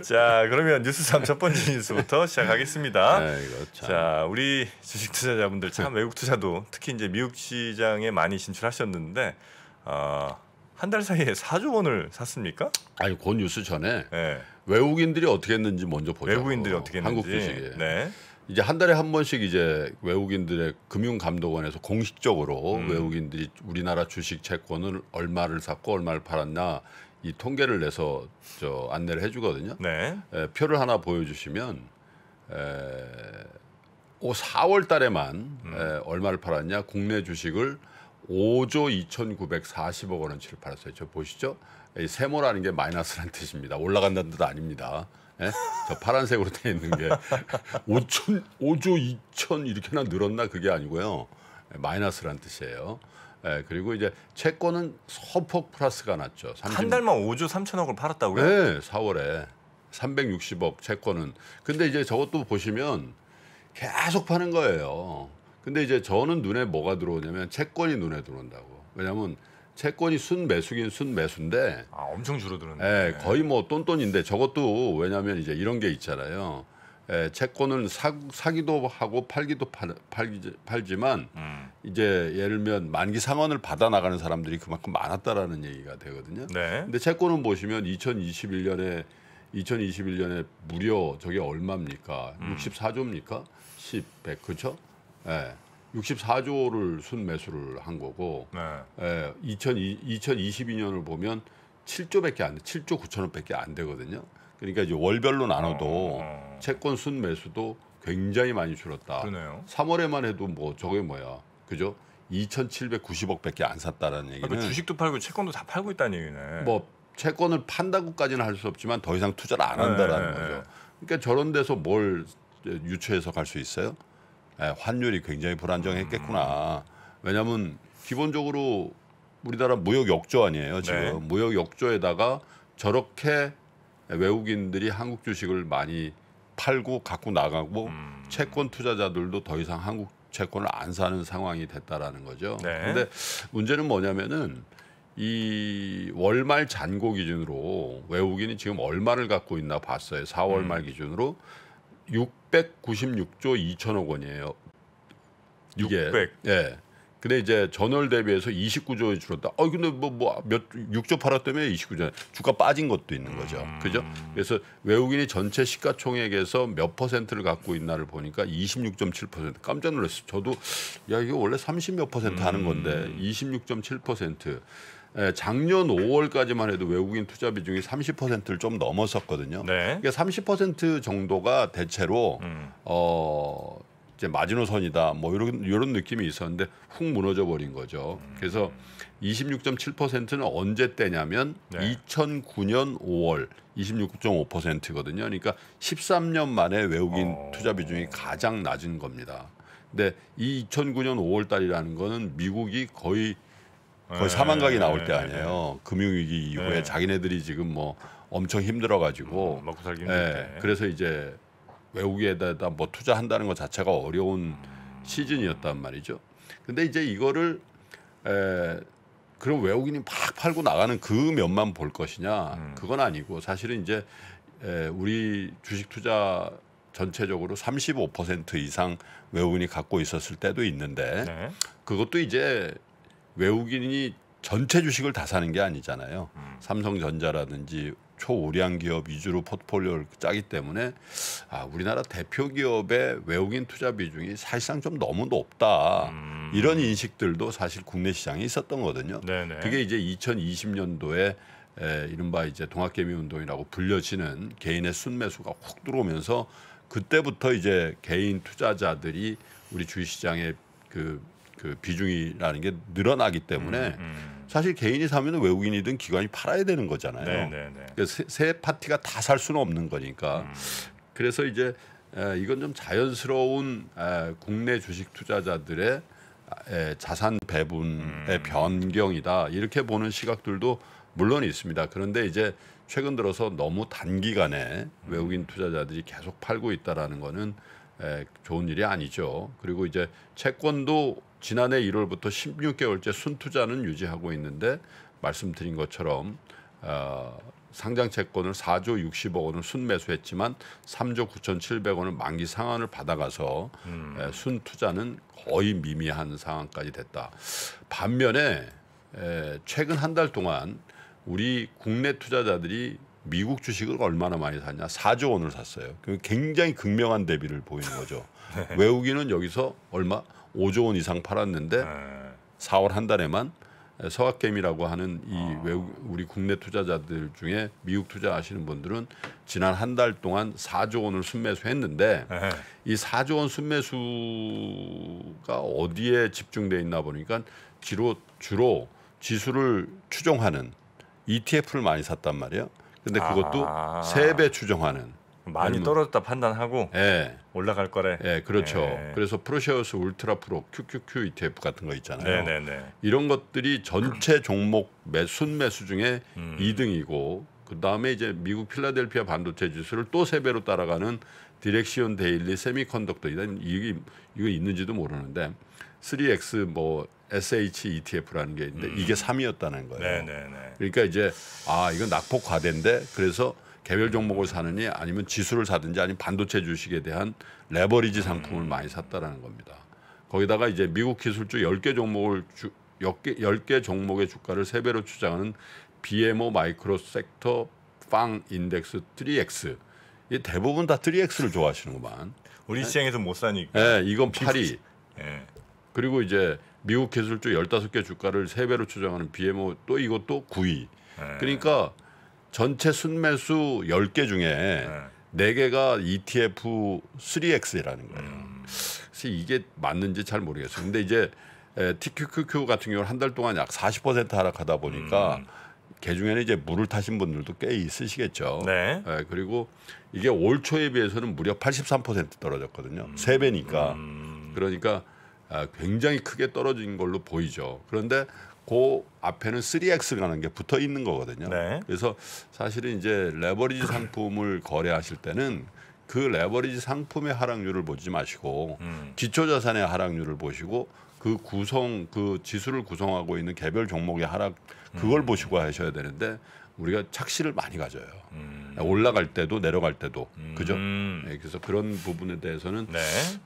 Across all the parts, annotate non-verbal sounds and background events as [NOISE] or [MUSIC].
자, 그러면 뉴스 3 첫 번째 뉴스부터 시작하겠습니다. 아이고, 네, 자, 우리 주식 투자자분들 참 네. 외국 투자도 특히 이제 미국 시장에 많이 진출하셨는데 어, 한달 사이에 4조 원을 샀습니까? 아니, 그 뉴스 전에 네. 외국인들이 어떻게 했는지 먼저 보자. 외국인들이 어떻게 했는지. 한국 주식에. 네. 이제 한 달에 한 번씩 이제 외국인들의 금융감독원에서 공식적으로 음. 외국인들이 우리나라 주식 채권을 얼마를 샀고 얼마를 팔았나 이 통계를 내서 저 안내를 해주거든요. 네. 에, 표를 하나 보여주시면 에, 오 4월 달에만 음. 에, 얼마를 팔았냐? 국내 주식을 5조 2,940억 원을치 팔았어요. 저 보시죠. 이 세모라는 게 마이너스란 뜻입니다. 올라간다는 뜻 아닙니다. 예? 저 파란색으로 돼 있는 게 5천 5조 2천 이렇게나 늘었나 그게 아니고요. 예, 마이너스란 뜻이에요. 예, 그리고 이제 채권은 소폭 플러스가 났죠. 30... 한 달만 5조 3천억을 팔았다고요? 네, 4월에 360억 채권은. 근데 이제 저것도 보시면 계속 파는 거예요. 근데 이제 저는 눈에 뭐가 들어오냐면 채권이 눈에 들어온다고. 왜냐하면 채권이 순매수긴 순매수인데 아, 엄청 줄어드는데 예, 거의 뭐 똔똔인데 저것도 왜냐하면 이제 이런 게 있잖아요. 에, 예, 채권을 사, 사기도 하고 팔기도 파, 팔기, 팔지만 음. 이제 예를 들면 만기 상환을 받아 나가는 사람들이 그만큼 많았다라는 얘기가 되거든요. 네. 근데 채권은 보시면 2021년에 2021년에 무려 저게 얼마입니까? 음. 64조입니까? 10, 100 그렇죠? 예. 64조를 순 매수를 한 거고 네. 예, 2022년을 보면 7조밖에 안 돼. 7조 9천억밖에 안 되거든요. 그러니까 이제 월별로 나눠도 어. 어. 채권 순매수도 굉장히 많이 줄었다. 그러네요. 3월에만 해도 뭐 저게 뭐야, 그죠? 2,790억밖에 안 샀다라는 아, 그 얘기는 그러니까 주식도 팔고 채권도 다 팔고 있다는 얘기네. 뭐 채권을 판다고까지는 할 수 없지만 더 이상 투자를 안 한다라는 네. 네, 네. 거죠. 그러니까 저런 데서 뭘 유추해서 갈 수 있어요? 네, 환율이 굉장히 불안정했겠구나. 음. 왜냐하면 기본적으로 우리나라 무역 역조 아니에요 지금 네. 무역 역조에다가 저렇게 외국인들이 한국 주식을 많이 팔고 갖고 나가고 음. 채권 투자자들도 더 이상 한국 채권을 안 사는 상황이 됐다라는 거죠. 네. 그런데 네. 문제는 뭐냐면은 이 월말 잔고 기준으로 외국인이 지금 얼마를 갖고 있나 봤어요. 4월 말 음. 기준으로 696조 2천억 원이에요. 600. 이게, 예. 근데 이제 전월 대비해서 29조에 줄었다. 어 근데 뭐 뭐 몇 6조 팔았다며 29조 주가 빠진 것도 있는 거죠. 음. 그죠? 그래서 외국인이 전체 시가총액에서 몇 퍼센트를 갖고 있나를 보니까 26.7% 깜짝 놀랐어요. 저도 야 이거 원래 30몇 퍼센트 하는 음. 건데 26.7% 예, 작년 5월까지만 해도 외국인 투자 비중이 30%를 좀 넘었었거든요. 네. 그러니까 30% 정도가 대체로 음. 어 이제 마지노선이다 뭐 이런 이런 느낌이 있었는데 훅 무너져 버린 거죠. 그래서 26.7%는 언제 때냐면 네. 2009년 5월 26.5%거든요. 그러니까 13년 만에 외국인 어... 투자 비중이 가장 낮은 겁니다. 근데 이 2009년 5월 달이라는 거는 미국이 거의 거의 네. 사망각이 나올 때 아니에요. 네. 금융위기 이후에 네. 자기네들이 지금 뭐 엄청 힘들어가지고 음, 먹고 살기 힘들 예, 그래서 이제 외국에다 뭐 투자한다는 것 자체가 어려운 시즌이었단 말이죠. 근데 이제 이거를 에, 그럼 외국인이 막 팔고 나가는 그 면만 볼 것이냐 음. 그건 아니고 사실은 이제 에, 우리 주식 투자 전체적으로 35% 이상 외국인이 갖고 있었을 때도 있는데 네. 그것도 이제 외국인이 전체 주식을 다 사는 게 아니잖아요. 음. 삼성전자라든지 초우량 기업 위주로 포트폴리오를 짜기 때문에 아, 우리나라 대표 기업의 외국인 투자 비중이 사실상 좀 너무 높다. 음. 이런 인식들도 사실 국내 시장에 있었던 거거든요. 네네. 그게 이제 2020년도에 에, 이른바 이제 동학개미 운동이라고 불려지는 개인의 순매수가 확 들어오면서 그때부터 이제 개인 투자자들이 우리 주식시장의 그, 그 비중이라는 게 늘어나기 때문에 음, 음. 사실 개인이 사면 외국인이든 기관이 팔아야 되는 거잖아요. 네, 네, 네. 그러니까 세, 세, 파티가 다 살 수는 없는 거니까. 음. 그래서 이제 에, 이건 좀 자연스러운 에, 국내 주식 투자자들의 에, 자산 배분의 음. 변경이다 이렇게 보는 시각들도 물론 있습니다. 그런데 이제 최근 들어서 너무 단기간에 음. 외국인 투자자들이 계속 팔고 있다라는 거는 에, 좋은 일이 아니죠. 그리고 이제 채권도 지난해 1월부터 16개월째 순투자는 유지하고 있는데 말씀드린 것처럼 어, 상장 채권을 4조 60억 원을 순매수했지만 3조 9,700원을 만기 상환을 받아가서 음. 에, 순투자는 거의 미미한 상황까지 됐다. 반면에 에, 최근 한 달 동안 우리 국내 투자자들이 미국 주식을 얼마나 많이 샀냐? 4조 원을 샀어요. 굉장히 극명한 대비를 보이는 거죠. [LAUGHS] 네. 외국인은 여기서 얼마 5조 원 이상 팔았는데 네. 4월 한 달에만 서학개미라고 하는 이 아. 외국 우리 국내 투자자들 중에 미국 투자하시는 분들은 지난 한 달 동안 4조 원을 순매수했는데 에이 4조 원 순매수가 어디에 집중돼 있나 보니까 주로 주로 지수를 추종하는 ETF를 많이 샀단 말이에요. 근데 그것도 세 배 추정하는 많이 음. 떨어졌다 판단하고 예. 올라갈 거래. 예, 그렇죠. 예. 그래서 프로쉐어스 울트라 프로 QQQ ETF 같은 거 있잖아요. 네네네. 네, 네. 이런 것들이 전체 종목 매순 매수 중에 음. 2등이고 그다음에 이제 미국 필라델피아 반도체 지수를 또 세 배로 따라가는 디렉시온 데일리 세미컨덕터 이건 이게 이거 있는지도 모르는데 3X 뭐 SH ETF라는 게 있는데 음. 이게 3위였다는 거예요. 네네네. 그러니까 이제 아 이건 낙폭 과대인데 그래서 개별 종목을 사느니 아니면 지수를 사든지 아니면 반도체 주식에 대한 레버리지 상품을 음. 많이 샀다라는 겁니다. 거기다가 이제 미국 기술주 10개 종목을 주, 10개, 10개 종목의 주가를 3배로 추장하는 BMO 마이크로 섹터 빵 인덱스 3X 이 대부분 다 3X를 좋아하시는구만. 우리 시장에서 못 사니까. 네, 이건 8위. 네. 예. 그리고 이제 미국 기술주 15개 주가를 3배로 추정하는 BMO 또 이것도 9위. 네. 그러니까 전체 순매수 10개 중에 네. 4개가 ETF 3X라는 거예요. 음. 그래서 이게 맞는지 잘 모르겠어요. 근데 이제 TQQQ 같은 경우는 한 달 동안 약 40% 하락하다 보니까 음. 개중에는 이제 물을 타신 분들도 꽤 있으시겠죠. 네. 네. 그리고 이게 올 초에 비해서는 무려 83% 떨어졌거든요. 음. 세 음. 배니까. 음. 그러니까 아, 굉장히 크게 떨어진 걸로 보이죠. 그런데 그 앞에는 3X라는 게 붙어 있는 거거든요. 네. 그래서 사실은 이제 레버리지 상품을 거래하실 때는 그 레버리지 상품의 하락률을 보지 마시고 음. 기초 자산의 하락률을 보시고 그 구성 그 지수를 구성하고 있는 개별 종목의 하락 그걸 음. 보시고 하셔야 되는데 우리가 착시를 많이 가져요. 음. 올라갈 때도 내려갈 때도 그죠? 네, 그래서 그런 부분에 대해서는 네.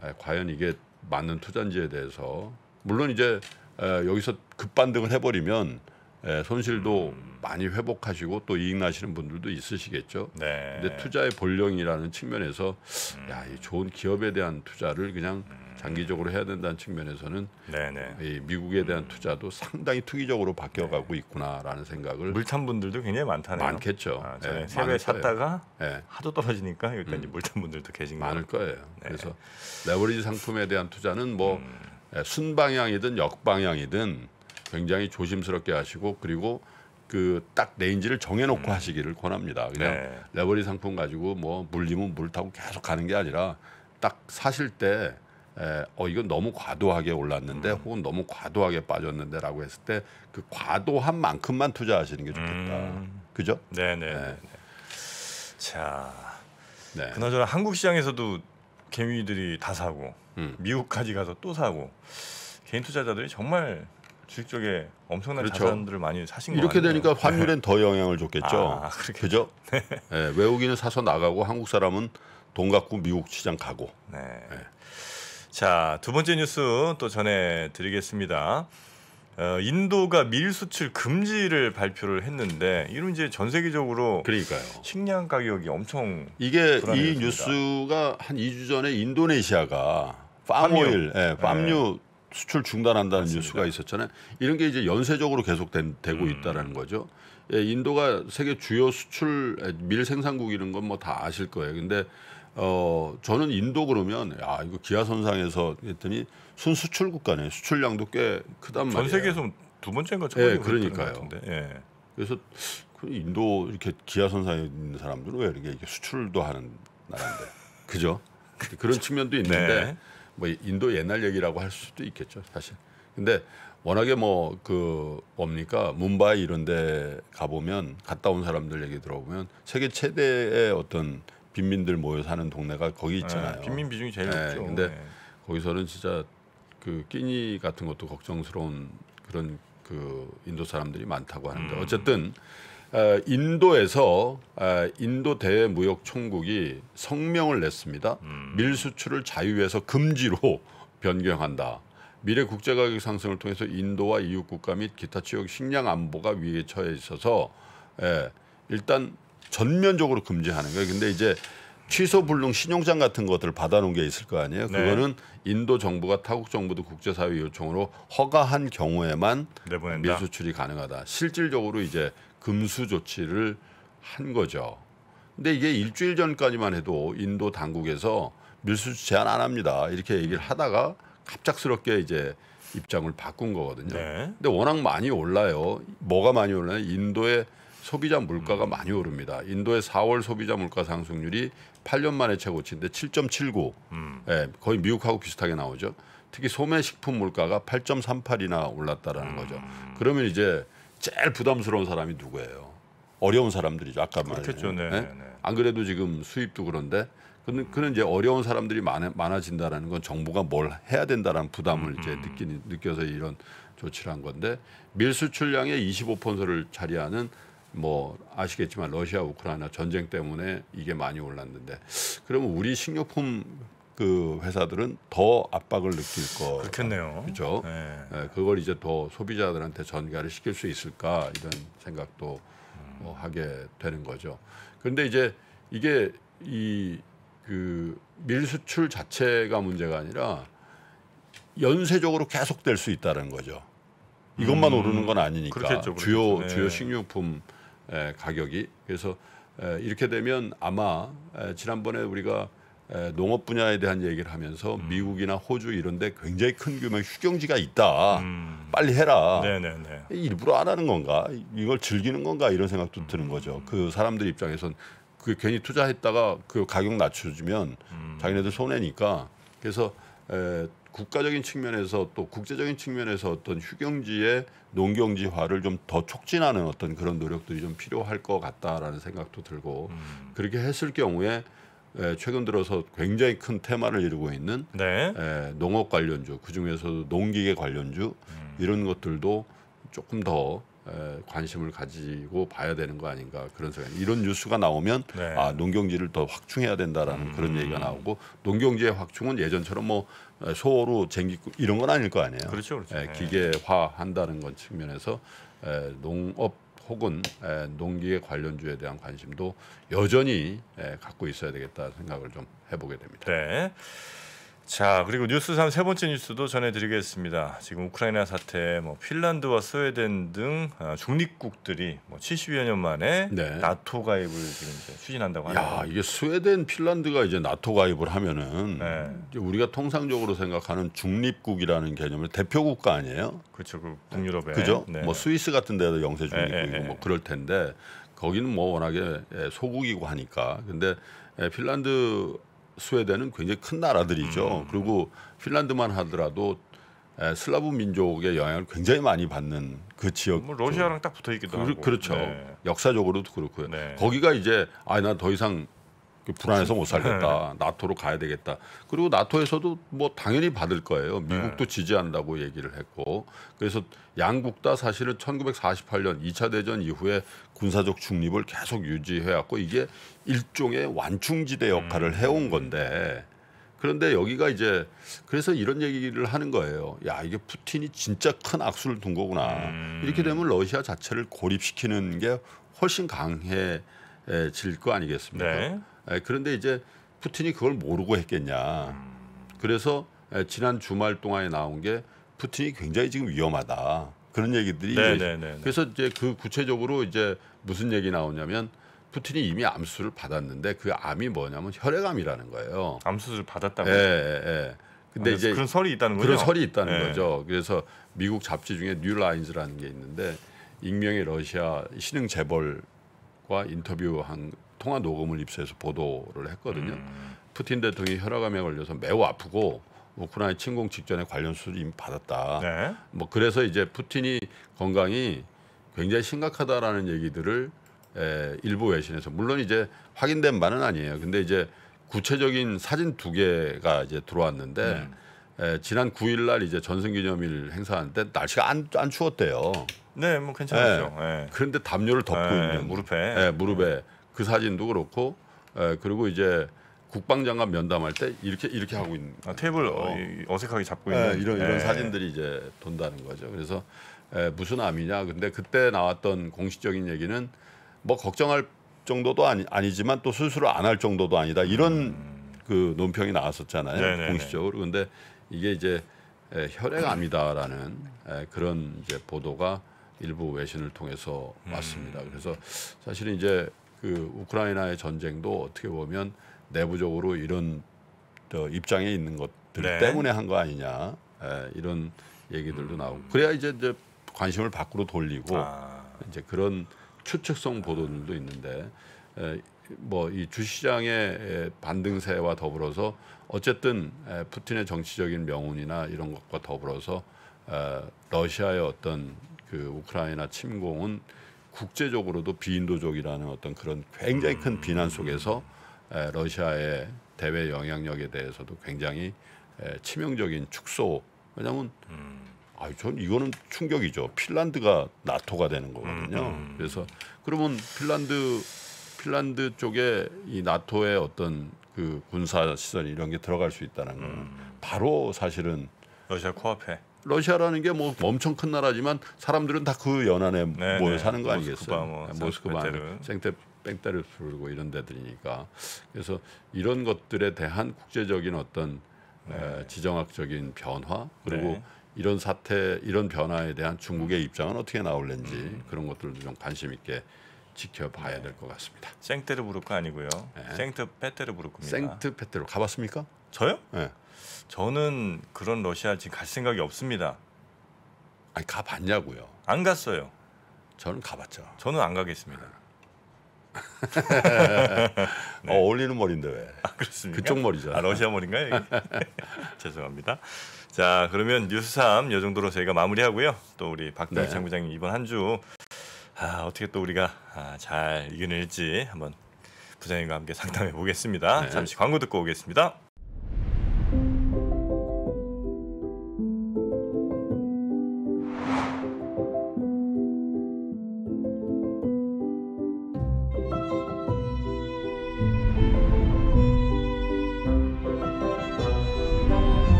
아, 과연 이게 맞는 투자인지에 대해서 물론 이제 여기서 급반등을 해버리면 손실도 음. 많이 회복하시고 또 이익 나시는 분들도 있으시겠죠. 네. 근데 투자의 본령이라는 측면에서 야, 이 좋은 기업에 대한 투자를 그냥 음. 장기적으로 해야 된다는 측면에서는 네네. 이 미국에 대한 투자도 상당히 특이적으로 바뀌어가고 네. 있구나라는 생각을 물 탄 분들도 굉장히 많다네요. 많겠죠. 아, 전에 네, 세배 샀다가 네. 하도 떨어지니까 일단 음. 물탄 분들도 계신 많을 거예요. 네. 그래서 레버리지 상품에 대한 투자는 뭐 음. 예, 순방향이든 역방향이든 굉장히 조심스럽게 하시고 그리고 그 딱 레인지를 정해놓고 음. 하시기를 권합니다. 그냥 네. 레버리 상품 가지고 뭐 물리면 물 타고 계속 가는 게 아니라 딱 사실 때어 이건 너무 과도하게 올랐는데 음. 혹은 너무 과도하게 빠졌는데라고 했을 때 그 과도한 만큼만 투자하시는 게 좋겠다. 음. 그죠? 네네. 네. 자, 네. 그나저나 한국 시장에서도 개미들이 다 사고 음. 미국까지 가서 또 사고 개인 투자자들이 정말 주식 쪽에 엄청난 그렇죠. 자산들을 많이 사신 거예 이렇게 되니까 네. 환율엔 네. 더 영향을 줬겠죠. 아, 그죠? 네. 네. 외국인은 사서 나가고 한국 사람은 돈 갖고 미국 시장 가고. 네. 네. 자, 두 번째 뉴스 또 전해드리겠습니다. 어, 인도가 밀 수출 금지를 발표를 했는데 이런 이제 전 세계적으로 그러니까요. 식량 가격이 엄청 이게 불안해졌습니다. 이 뉴스가 한 2주 전에 인도네시아가 팜오일, 예, 네. 팜유 네. 수출 중단한다는 맞습니다. 뉴스가 있었잖아요. 이런 게 이제 연쇄적으로 계속되고 음. 있다라는 거죠. 예, 인도가 세계 주요 수출 밀생산국이런건 뭐 다 아실 거예요. 근데 어 저는 인도 그러면 야 이거 기아선상에서 했더니 순수출 국가네 수출량도 꽤 크단 말이에요. 전 세계에서 두 번째인가 첫번 예, 그러니까요. 예. 그래서 그 인도 이렇게 기아선상에 있는 사람들은 왜 이렇게, 이렇게 수출도 하는 나라인데 [LAUGHS] 그죠? 그런 측면도 있는데 네. 뭐 인도 옛날 얘기라고 할 수도 있겠죠 사실. 근데 워낙에 뭐 그 뭡니까 문바이 이런데 가 보면 갔다 온 사람들 얘기 들어보면 세계 최대의 어떤 빈민들 모여 사는 동네가 거기 네, 있잖아요. 네, 빈민 비중이 제일 네, 높죠. 근데 네. 거기서는 진짜 그 끼니 같은 것도 걱정스러운 그런 그 인도 사람들이 많다고 하는데 음. 어쨌든 에, 아, 인도에서 에, 아, 인도 대무역 총국이 성명을 냈습니다. 음. 밀 수출을 자유에서 금지로 [LAUGHS] 변경한다. 미래 국제 가격 상승을 통해서 인도와 이웃 국가 및 기타 지역 식량 안보가 위기에 처해 있어서 에, 예, 일단 전면적으로 금지하는 거예요. 근데 이제 취소 불능 신용장 같은 것들을 받아놓은 게 있을 거 아니에요. 네. 그거는 인도 정부가 타국 정부도 국제사회 요청으로 허가한 경우에만 내보낸다. 밀수출이 가능하다. 실질적으로 이제 금수 조치를 한 거죠. 근데 이게 일주일 전까지만 해도 인도 당국에서 밀수출 제한 안 합니다. 이렇게 얘기를 하다가 갑작스럽게 이제 입장을 바꾼 거거든요. 네. 근데 워낙 많이 올라요. 뭐가 많이 올라요? 인도의 소비자 물가가 음. 많이 오릅니다. 인도의 4월 소비자 물가 상승률이 8년 만에 최고치인데 7.79. 음. 예, 거의 미국하고 비슷하게 나오죠. 특히 소매식품 물가가 8.38이나 올랐다라는 음. 거죠. 그러면 이제 제일 부담스러운 사람이 누구예요? 어려운 사람들이죠. 아까 말했죠. 그렇죠. 네, 예? 네. 안 그래도 지금 수입도 그런데 그는 음. 그는 이제 어려운 사람들이 많아, 많아진다라는 건 정부가 뭘 해야 된다라는 부담을 이제 음. 느끼 느껴서 이런 조치를 한 건데 밀수출량의 25%를 차지하는 뭐 아시겠지만 러시아 우크라이나 전쟁 때문에 이게 많이 올랐는데 그러면 우리 식료품 그 회사들은 더 압박을 느낄 거 그렇겠네요. 그죠 네. 네. 그걸 이제 더 소비자들한테 전가를 시킬 수 있을까 이런 생각도 음. 뭐 하게 되는 거죠. 그런데 이제 이게 이 그 밀수출 자체가 문제가 아니라 연쇄적으로 계속될 수 있다는 거죠. 이것만 음. 오르는 건 아니니까 그렇겠죠, 그렇겠죠. 주요 네. 주요 식료품 가격이 그래서 이렇게 되면 아마 지난번에 우리가 농업 분야에 대한 얘기를 하면서 음. 미국이나 호주 이런데 굉장히 큰 규모의 휴경지가 있다. 음. 빨리 해라. 네네네. 일부러 안 하는 건가? 이걸 즐기는 건가? 이런 생각도 음. 드는 거죠. 그 사람들 입장에선 그 괜히 투자했다가 그 가격 낮춰주면 음. 자기네들 손해니까. 그래서 에, 국가적인 측면에서 또 국제적인 측면에서 어떤 휴경지의 농경지화를 좀 더 촉진하는 어떤 그런 노력들이 좀 필요할 것 같다라는 생각도 들고 음. 그렇게 했을 경우에 에, 최근 들어서 굉장히 큰 테마를 이루고 있는 네. 에, 농업 관련주 그중에서도 농기계 관련주 음. 이런 것들도 조금 더 관심을 가지고 봐야 되는 거 아닌가 그런 생각. 이런 뉴스가 나오면 네. 아 농경지를 더 확충해야 된다라는 음. 그런 얘기가 나오고 농경지의 확충은 예전처럼 뭐 소로 쟁기고 이런 건 아닐 거 아니에요. 그렇죠, 그렇죠. 에, 네. 기계화한다는 건 측면에서 에, 농업 혹은 에, 농기계 관련주에 대한 관심도 여전히 에, 갖고 있어야 되겠다 생각을 좀 해보게 됩니다. 네. 자 그리고 뉴스 상세 번째 뉴스도 전해드리겠습니다. 지금 우크라이나 사태, 뭐 핀란드와 스웨덴 등 아, 중립국들이 뭐 70여 년 만에 네. 나토 가입을 지금 이제 추진한다고 하네요. 야 이게 스웨덴, 핀란드가 이제 나토 가입을 하면은 네. 우리가 통상적으로 생각하는 중립국이라는 개념을 대표국가 아니에요? 그렇죠, 그 북유럽에 그죠? 네. 뭐 스위스 같은 데도 영세 중립국이고 예, 예, 예, 뭐 그럴 텐데 거기는 뭐 워낙에 소국이고 하니까 근데 핀란드 스웨덴은 굉장히 큰 나라들이죠. 음. 그리고 핀란드만 하더라도 에, 슬라브 민족의 영향을 굉장히 많이 받는 그 지역. 뭐 러시아랑 딱 붙어 있기도 그, 하고. 그렇죠. 네. 역사적으로도 그렇고요. 네. 거기가 이제 아나 더 이상 그 불안해서 못 살겠다. 네. 나토로 가야 되겠다. 그리고 나토에서도 뭐 당연히 받을 거예요. 미국도 네. 지지한다고 얘기를 했고. 그래서 양국 다 사실은 1948년 2차 대전 이후에 군사적 중립을 계속 유지해 왔고 이게 일종의 완충지대 역할을 음. 해온 건데 그런데 여기가 이제 그래서 이런 얘기를 하는 거예요. 야 이게 푸틴이 진짜 큰 악수를 둔 거구나. 음. 이렇게 되면 러시아 자체를 고립시키는 게 훨씬 강해질 거 아니겠습니까? 네. 예, 그런데 이제 푸틴이 그걸 모르고 했겠냐. 그래서 예, 지난 주말 동안에 나온 게 푸틴이 굉장히 지금 위험하다. 그런 얘기들이 네네네네. 네, 네, 네. 그래서 이제 그 구체적으로 이제 무슨 얘기 나오냐면 푸틴이 이미 암수를 받았는데 그 암이 뭐냐면 혈액암이라는 거예요. 암수를 받았다고요? 예, 예, 예. 근데 아, 이제 그런 설이 있다는 거죠. 그런 설이 있다는 예. 거죠. 그래서 미국 잡지 중에 뉴라인즈라는 게 있는데 익명의 러시아 신흥 재벌과 인터뷰한 통화 녹음을 입수해서 보도를 했거든요. 음. 푸틴 대통령이 혈압암에 걸려서 매우 아프고 우크라이나 침공 직전에 관련 수술이 받았다. 네. 뭐 그래서 이제 푸틴이 건강이 굉장히 심각하다라는 얘기들을 에, 일부 외신에서 물론 이제 확인된 바는 아니에요. 근데 이제 구체적인 사진 두 개가 이제 들어왔는데 음. 에, 지난 9일 날 이제 전승기념일 행사한는 날씨가 안, 안 추웠대요. 네, 뭐 괜찮았죠. 예. 예. 그런데 담요를 덮고 예, 있는 무릎에 예, 무릎에 음. 그 사진도 그렇고 에, 예, 그리고 이제 국방장관 면담할 때 이렇게 이렇게 하고 있는 아, 테이블 어, 어 어색하게 잡고 예, 있는 이런 이런 예. 사진들이 이제 돈다는 거죠. 그래서 에, 예, 무슨 암이냐. 근데 그때 나왔던 공식적인 얘기는 뭐 걱정할 정도도 아니, 아니지만 또 스스로 안 할 정도도 아니다. 이런 음. 그 논평이 나왔었잖아요. 네네네. 공식적으로. 근데 이게 이제 에, 혈액암이다라는 에, 그런 이제 보도가 일부 외신을 통해서 음. 왔습니다. 그래서 사실은 이제 그 우크라이나의 전쟁도 어떻게 보면 내부적으로 이런 저 입장에 있는 것들 네. 때문에 한 거 아니냐 에, 예, 이런 얘기들도 음. 나오고 그래야 이제, 이제 관심을 밖으로 돌리고 아. 이제 그런 추측성 보도들도 있는데 예, 뭐이 주시장의 예, 반등세와 더불어서 어쨌든 에, 푸틴의 정치적인 명운이나 이런 것과 더불어서 에, 어, 러시아의 어떤 그 우크라이나 침공은 국제적으로도 비인도적이라는 어떤 그런 굉장히 큰 음. 비난 속에서 러시아의 대외 영향력에 대해서도 굉장히 치명적인 축소. 왜냐하면 음. 아, 전 이거는 충격이죠. 핀란드가 나토가 되는 거거든요. 음, 그래서 그러면 핀란드 핀란드 쪽에 이 나토의 어떤 그 군사 시설 이런 게 들어갈 수 있다는 거는 바로 사실은 러시아 코앞에 러시아라는 게 뭐 엄청 큰 나라지만 사람들은 다 그 연안에 네, 네, 모여 사는 거 아니겠어요? 뭐, 네, 모스크바, 생태 뺑떼를 풀고 이런 데들이니까 그래서 이런 것들에 대한 국제적인 어떤 네. 지정학적인 변화 그리고 네. 이런 사태 이런 변화에 대한 중국의 입장은 어떻게 나올는지 음. 그런 것들도 좀 관심 있게 지켜봐야 네. 될것 같습니다. 생테르부르크 아니고요. 생트 페테르부르크입니다. 생트 페테르 가봤습니까? 저요? 네. 저는 그런 러시아 지금 갈 생각이 없습니다. 아니 가봤냐고요? 안 갔어요. 저는 가봤죠. 저는 안 가겠습니다. [LAUGHS] 어, 네. 어, 어울리는 머리인데 왜? 아, 그렇습니까? 그쪽 머리죠. 아, 러시아 머리인가요? [LAUGHS] 죄송합니다. 자, 그러면 뉴스 3요 정도로 저희가 마무리하고요. 또 우리 박동희 장부장님 네. 이번 한주 아, 어떻게 또 우리가 아, 잘 이겨낼지 한번 부장님과 함께 상담해 보겠습니다. 네. 잠시 광고 듣고 오겠습니다.